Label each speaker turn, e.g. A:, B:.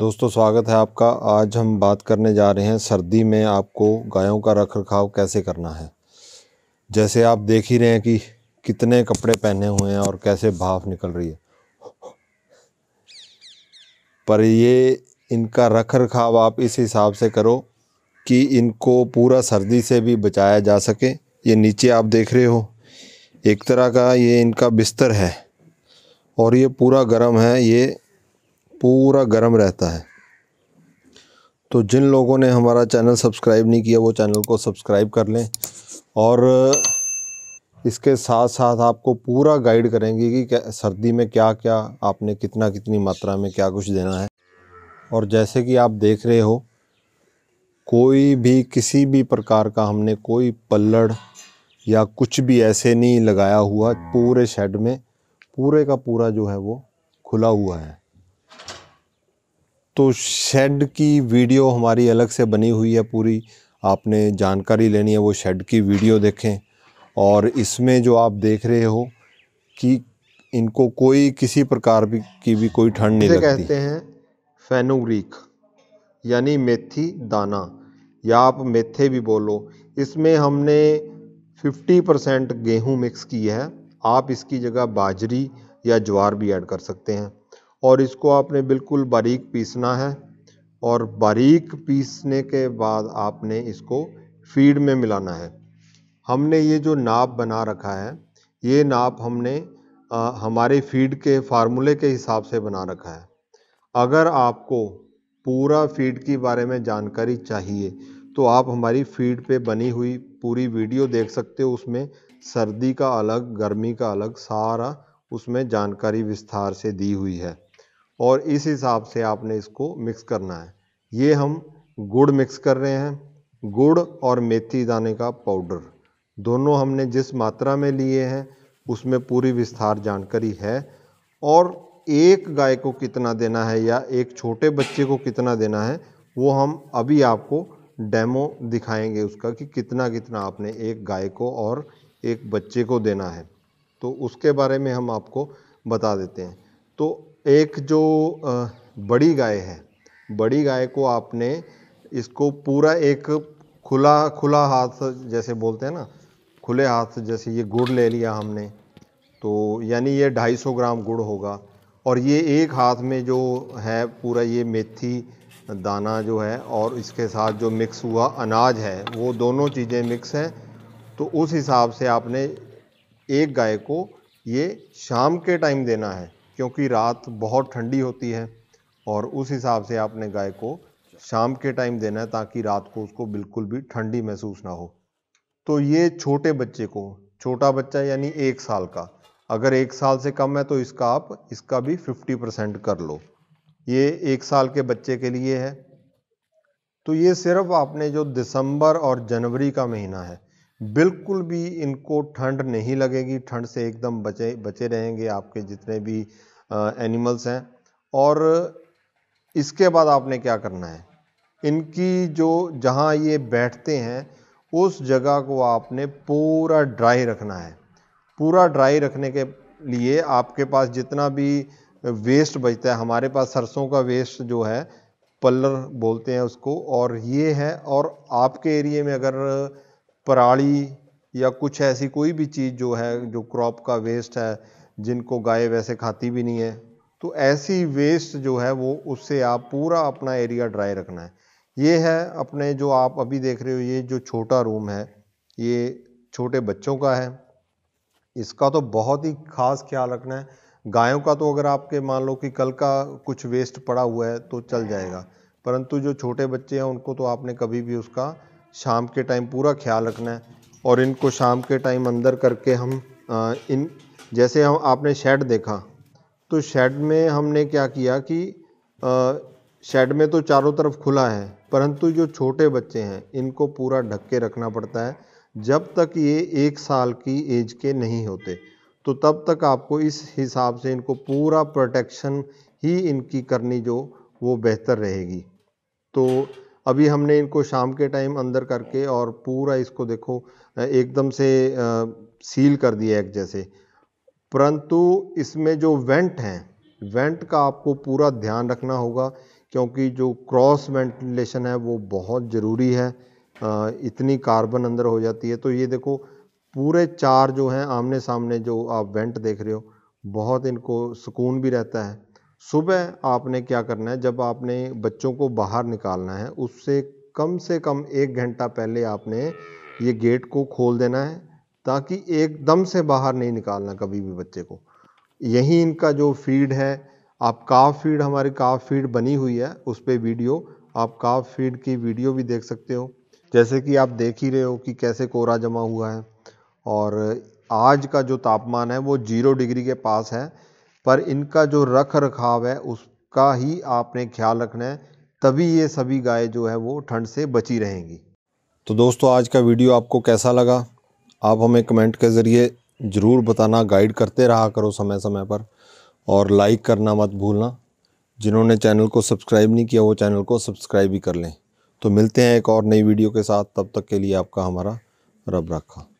A: दोस्तों स्वागत है आपका आज हम बात करने जा रहे हैं सर्दी में आपको गायों का रख रखाव कैसे करना है जैसे आप देख ही रहे हैं कि कितने कपड़े पहने हुए हैं और कैसे भाप निकल रही है पर ये इनका रख रखाव आप इस हिसाब से करो कि इनको पूरा सर्दी से भी बचाया जा सके ये नीचे आप देख रहे हो एक तरह का ये इनका बिस्तर है और ये पूरा गर्म है ये पूरा गर्म रहता है तो जिन लोगों ने हमारा चैनल सब्सक्राइब नहीं किया वो चैनल को सब्सक्राइब कर लें और इसके साथ साथ आपको पूरा गाइड करेंगे कि सर्दी में क्या क्या आपने कितना कितनी मात्रा में क्या कुछ देना है और जैसे कि आप देख रहे हो कोई भी किसी भी प्रकार का हमने कोई पल्लड़ या कुछ भी ऐसे नहीं लगाया हुआ पूरे शेड में पूरे का पूरा जो है वो खुला हुआ है तो शेड की वीडियो हमारी अलग से बनी हुई है पूरी आपने जानकारी लेनी है वो शेड की वीडियो देखें और इसमें जो आप देख रहे हो कि इनको कोई किसी प्रकार भी की भी कोई ठंड नहीं लगती कहते हैं फेनोग्रीक यानी मेथी दाना या आप मेथे भी बोलो इसमें हमने 50 परसेंट गेहूँ मिक्स की है आप इसकी जगह बाजरी या ज्वार भी ऐड कर सकते हैं और इसको आपने बिल्कुल बारीक पीसना है और बारीक पीसने के बाद आपने इसको फीड में मिलाना है हमने ये जो नाप बना रखा है ये नाप हमने आ, हमारे फीड के फार्मूले के हिसाब से बना रखा है अगर आपको पूरा फीड के बारे में जानकारी चाहिए तो आप हमारी फीड पे बनी हुई पूरी वीडियो देख सकते हो उसमें सर्दी का अलग गर्मी का अलग सारा उसमें जानकारी विस्तार से दी हुई है और इस हिसाब से आपने इसको मिक्स करना है ये हम गुड़ मिक्स कर रहे हैं गुड़ और मेथी दाने का पाउडर दोनों हमने जिस मात्रा में लिए हैं उसमें पूरी विस्तार जानकारी है और एक गाय को कितना देना है या एक छोटे बच्चे को कितना देना है वो हम अभी आपको डेमो दिखाएंगे उसका कि कितना कितना आपने एक गाय को और एक बच्चे को देना है तो उसके बारे में हम आपको बता देते हैं तो एक जो बड़ी गाय है बड़ी गाय को आपने इसको पूरा एक खुला खुला हाथ जैसे बोलते हैं ना खुले हाथ जैसे ये गुड़ ले लिया हमने तो यानी ये 250 ग्राम गुड़ होगा और ये एक हाथ में जो है पूरा ये मेथी दाना जो है और इसके साथ जो मिक्स हुआ अनाज है वो दोनों चीज़ें मिक्स हैं तो उस हिसाब से आपने एक गाय को ये शाम के टाइम देना है क्योंकि रात बहुत ठंडी होती है और उस हिसाब से आपने गाय को शाम के टाइम देना है ताकि रात को उसको बिल्कुल भी ठंडी महसूस ना हो तो ये छोटे बच्चे को छोटा बच्चा यानी एक साल का अगर एक साल से कम है तो इसका आप इसका भी 50 परसेंट कर लो ये एक साल के बच्चे के लिए है तो ये सिर्फ आपने जो दिसंबर और जनवरी का महीना है बिल्कुल भी इनको ठंड नहीं लगेगी ठंड से एकदम बचे बचे रहेंगे आपके जितने भी आ, एनिमल्स हैं और इसके बाद आपने क्या करना है इनकी जो जहाँ ये बैठते हैं उस जगह को आपने पूरा ड्राई रखना है पूरा ड्राई रखने के लिए आपके पास जितना भी वेस्ट बचता है हमारे पास सरसों का वेस्ट जो है पल्लर बोलते हैं उसको और ये है और आपके एरिए में अगर पराली या कुछ ऐसी कोई भी चीज़ जो है जो क्रॉप का वेस्ट है जिनको गाय वैसे खाती भी नहीं है तो ऐसी वेस्ट जो है वो उससे आप पूरा अपना एरिया ड्राई रखना है ये है अपने जो आप अभी देख रहे हो ये जो छोटा रूम है ये छोटे बच्चों का है इसका तो बहुत ही खास ख्याल रखना है गायों का तो अगर आपके मान लो कि कल का कुछ वेस्ट पड़ा हुआ है तो चल जाएगा परंतु जो छोटे बच्चे हैं उनको तो आपने कभी भी उसका शाम के टाइम पूरा ख्याल रखना है और इनको शाम के टाइम अंदर करके हम आ, इन जैसे हम आपने शेड देखा तो शेड में हमने क्या किया कि आ, शेड में तो चारों तरफ खुला है परंतु जो छोटे बच्चे हैं इनको पूरा ढक के रखना पड़ता है जब तक ये एक साल की एज के नहीं होते तो तब तक आपको इस हिसाब से इनको पूरा प्रोटेक्शन ही इनकी करनी जो वो बेहतर रहेगी तो अभी हमने इनको शाम के टाइम अंदर करके और पूरा इसको देखो एकदम से सील कर दिया एक जैसे परंतु इसमें जो वेंट हैं वेंट का आपको पूरा ध्यान रखना होगा क्योंकि जो क्रॉस वेंटिलेशन है वो बहुत ज़रूरी है इतनी कार्बन अंदर हो जाती है तो ये देखो पूरे चार जो हैं आमने सामने जो आप वेंट देख रहे हो बहुत इनको सुकून भी रहता है सुबह आपने क्या करना है जब आपने बच्चों को बाहर निकालना है उससे कम से कम एक घंटा पहले आपने ये गेट को खोल देना है ताकि एकदम से बाहर नहीं निकालना कभी भी बच्चे को यही इनका जो फीड है आप काफ फीड हमारी काफ फीड बनी हुई है उस पर वीडियो आप काफ फीड की वीडियो भी देख सकते हो जैसे कि आप देख ही रहे हो कि कैसे कोहरा जमा हुआ है और आज का जो तापमान है वो जीरो डिग्री के पास है पर इनका जो रख रखाव है उसका ही आपने ख्याल रखना है तभी ये सभी गाय जो है वो ठंड से बची रहेंगी तो दोस्तों आज का वीडियो आपको कैसा लगा आप हमें कमेंट के ज़रिए ज़रूर बताना गाइड करते रहा करो समय समय पर और लाइक करना मत भूलना जिन्होंने चैनल को सब्सक्राइब नहीं किया वो चैनल को सब्सक्राइब ही कर लें तो मिलते हैं एक और नई वीडियो के साथ तब तक के लिए आपका हमारा रब रखा